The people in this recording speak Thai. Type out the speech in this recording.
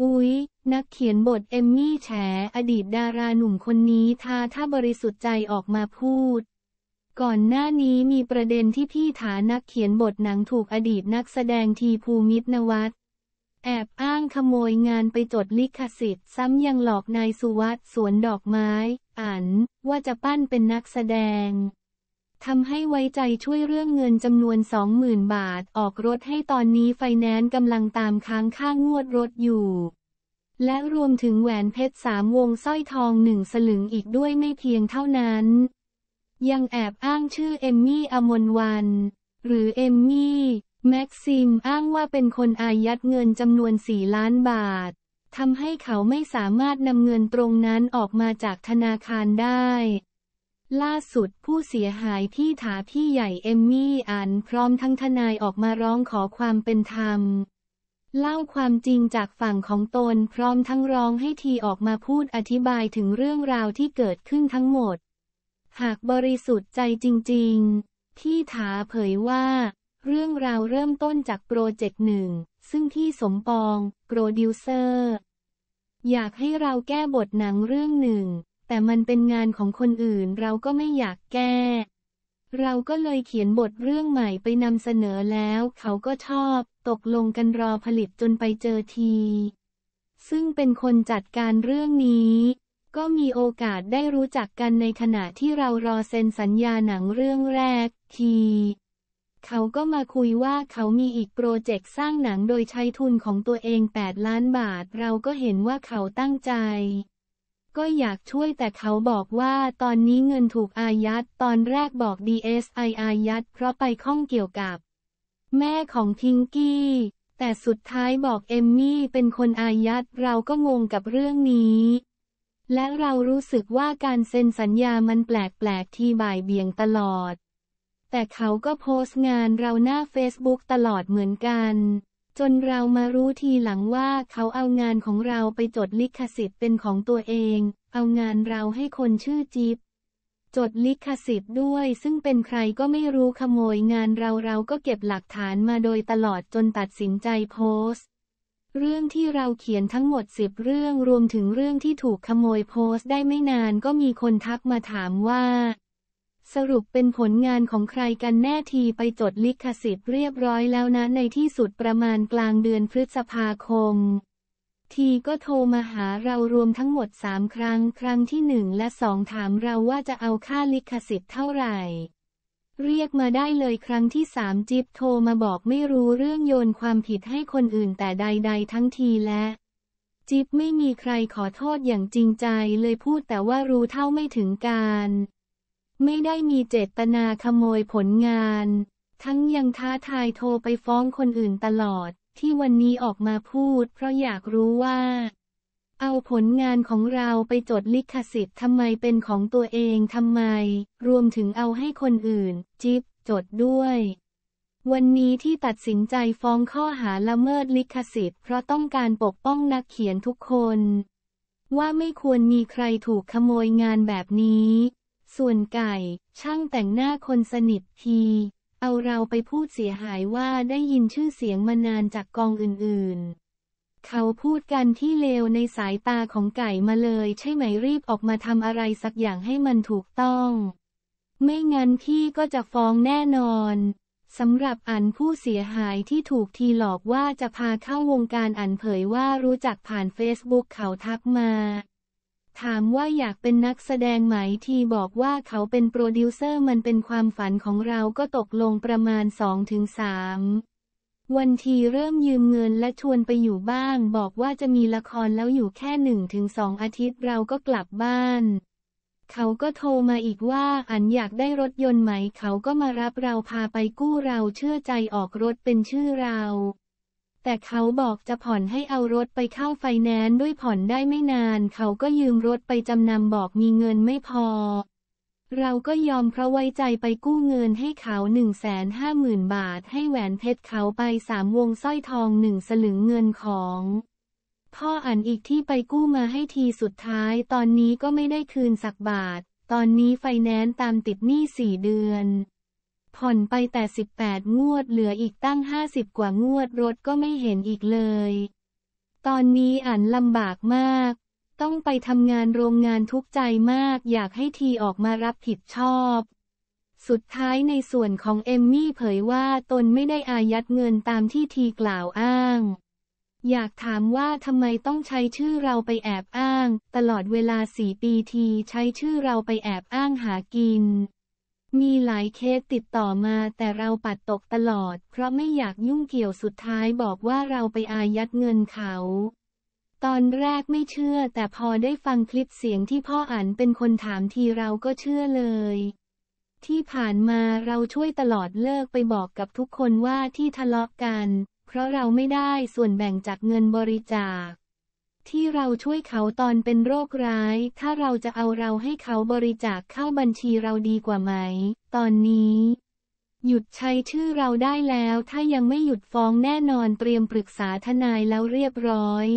อุ๊ย นักเขียนบทเอมมี่แฉอดีตดาราหนุ่มคนนี้ทาท่าบริสุทธิ์ใจออกมาพูด ก่อนหน้านี้มีประเด็นที่พี่ฐานักเขียนบทหนังถูกอดีตนักแสดงทีภูมิตนวัตแอบอ้างขโมยงานไปจดลิขสิทธิ์ซ้ำยังหลอกนายสุวัสด์สวนดอกไม้ อัน ว่าจะปั้นเป็นนักแสดงทำให้ไว้ใจช่วยเรื่องเงินจำนวน 20,000 บาท ออกรถให้ตอนนี้ไฟแนนซ์กำลังตามค้างค่างวดรถอยู่ และรวมถึงแหวนเพชรสามวงสร้อยทองหนึ่งสลึงอีกด้วยไม่เพียงเท่านั้น ยังแอบอ้างชื่อเอมมี่อมนวันหรือเอมมี่ แม็กซิม อ้างว่าเป็นคนอายัดเงินจำนวน 4 ล้านบาททำให้เขาไม่สามารถนำเงินตรงนั้นออกมาจากธนาคารได้ล่าสุดผู้เสียหายที่ถาพี่ใหญ่เอมมี่อันพร้อมทั้งทนายออกมาร้องขอความเป็นธรรมเล่าความจริงจากฝั่งของตนพร้อมทั้งร้องให้ทีออกมาพูดอธิบายถึงเรื่องราวที่เกิดขึ้นทั้งหมด หากบริสุทธิ์ใจจริงๆที่ถาเผยว่าเรื่องราวเริ่มต้นจากโปรเจกต์หนึ่งซึ่งที่สมปองโปรดิวเซอร์อยากให้เราแก้บทหนังเรื่องหนึ่งแต่มันเป็นงานของคนอื่นเราก็ไม่อยากแก้ เราก็เลยเขียนบทเรื่องใหม่ไปนำเสนอแล้วเขาก็ชอบ ตกลงกันรอผลิตจนไปเจอที ซึ่งเป็นคนจัดการเรื่องนี้ ก็มีโอกาสได้รู้จักกันในขณะที่เรารอเซ็นสัญญาหนังเรื่องแรกทีเขาก็มาคุยว่าเขามีอีกโปรเจกต์สร้างหนังโดยใช้ทุนของตัวเอง8ล้านบาท เราก็เห็นว่าเขาตั้งใจก็อยากช่วยแต่เขาบอกว่าตอนนี้เงินถูกอายัดตอนแรกบอก DSI อายัดเพราะไปข้องเกี่ยวกับ แม่ของพิงกี้ แต่สุดท้ายบอกเอมมี่เป็นคนอายัดเราก็งงกับเรื่องนี้ และเรารู้สึกว่าการเซ็นสัญญามันแปลกๆ ที่บ่ายเบี่ยงตลอด แต่เขาก็โพสต์งานเราหน้าเฟซบุ๊กตลอดเหมือนกันจนเรามารู้ทีหลังว่าเขาเอางานของเราไปจดลิขสิทธิ์เป็นของตัวเอง เอางานเราให้คนชื่อจิ๊บจดลิขสิทธิ์ด้วย ซึ่งเป็นใครก็ไม่รู้ขโมยงานเราเราก็เก็บหลักฐานมาโดยตลอดจนตัดสินใจโพสต์ เรื่องที่เราเขียนทั้งหมดสิบเรื่องรวมถึงเรื่องที่ถูกขโมยโพสต์ได้ไม่นานก็มีคนทักมาถามว่าสรุปเป็นผลงานของใครกันแน่ทีไปจดลิขสิทธิ์เรียบร้อยแล้วนะในที่สุดประมาณกลางเดือนพฤษภาคม ทีก็โทรมาหาเรารวมทั้งหมดสามครั้ง ครั้งที่หนึ่งและสองถามเราว่าจะเอาค่าลิขสิทธิ์เท่าไหร่ เรียกมาได้เลยครั้งที่สามจิ๊บโทรมาบอกไม่รู้เรื่องโยนความผิดให้คนอื่นแต่ใดๆ ทั้งทีและ จิ๊บไม่มีใครขอโทษอย่างจริงใจ เลยพูดแต่ว่ารู้เท่าไม่ถึงการไม่ได้มีเจตนาขโมยผลงาน ทั้งยังท้าทายโทรไปฟ้องคนอื่นตลอด ที่วันนี้ออกมาพูดเพราะอยากรู้ว่า เอาผลงานของเราไปจดลิขสิทธิ์ทำไมเป็นของตัวเองทำไม รวมถึงเอาให้คนอื่นจิบจดด้วย วันนี้ที่ตัดสินใจฟ้องข้อหาละเมิดลิขสิทธิ์เพราะต้องการปกป้องนักเขียนทุกคน ว่าไม่ควรมีใครถูกขโมยงานแบบนี้ส่วนไก่ ช่างแต่งหน้าคนสนิทที เอาเราไปพูดเสียหายว่าได้ยินชื่อเสียงมานานจากกองอื่นๆ เขาพูดกันที่เลวในสายตาของไก่มาเลยใช่ไหมรีบออกมาทำอะไรสักอย่างให้มันถูกต้อง ไม่งั้นพี่ก็จะฟ้องแน่นอนสำหรับอันผู้เสียหายที่ถูกทีหลอกว่าจะพาเข้าวงการอันเผยว่ารู้จักผ่านเฟซบุ๊กเขาทักมาถามว่าอยากเป็นนักแสดงไหม ทีบอกว่าเขาเป็นโปรดิวเซอร์มันเป็นความฝันของเราก็ตกลงประมาณ2-3วันทีเริ่มยืมเงินและชวนไปอยู่บ้านบอกว่าจะมีละครแล้วอยู่แค่1-2อาทิตย์เราก็กลับบ้าน เขาก็โทรมาอีกว่าอันอยากได้รถยนต์ไหม เขาก็มารับเราพาไปกู้เราเชื่อใจออกรถเป็นชื่อเราแต่เขาบอกจะผ่อนให้เอารถไปเข้าไฟแนนซ์ด้วยผ่อนได้ไม่นาน เขาก็ยืมรถไปจำนำบอกมีเงินไม่พอ เราก็ยอมเพราะไว้ใจไปกู้เงินให้เขา 1 5 0 0 0 0 บาทให้แหวนเพชรเขาไปสามวงสร้อยทองหนึ่งสลึงเงินของ พ่ออันอีกที่ไปกู้มาให้ทีสุดท้ายตอนนี้ก็ไม่ได้คืนสักบาท ตอนนี้ไฟแนนซ์ตามติดหนี้สี่เดือนผ่อนไปแต่ 18 งวดเหลืออีกตั้ง 50 กว่างวดรถก็ไม่เห็นอีกเลย ตอนนี้อันลำบากมาก ต้องไปทำงานโรงงานทุกใจมาก อยากให้ทีออกมารับผิดชอบ สุดท้ายในส่วนของเอมมี่เผยว่าตนไม่ได้อายัดเงินตามที่ทีกล่าวอ้าง อยากถามว่าทำไมต้องใช้ชื่อเราไปแอบอ้าง ตลอดเวลาสี่ปีทีใช้ชื่อเราไปแอบอ้างหากินมีหลายเคสติดต่อมาแต่เราปัดตกตลอด เพราะไม่อยากยุ่งเกี่ยวสุดท้ายบอกว่าเราไปอายัดเงินเขา ตอนแรกไม่เชื่อแต่พอได้ฟังคลิปเสียงที่พ่ออันเป็นคนถามทีเราก็เชื่อเลย ที่ผ่านมาเราช่วยตลอดเลิกไปบอกกับทุกคนว่าที่ทะเลาะกัน เพราะเราไม่ได้ส่วนแบ่งจากเงินบริจาคที่เราช่วยเขาตอนเป็นโรคร้าย ถ้าเราจะเอาเราให้เขาบริจาคเข้าบัญชีเราดีกว่าไหม ตอนนี้ หยุดใช้ชื่อเราได้แล้ว ถ้ายังไม่หยุดฟ้องแน่นอนเตรียมปรึกษาทนายแล้วเรียบร้อย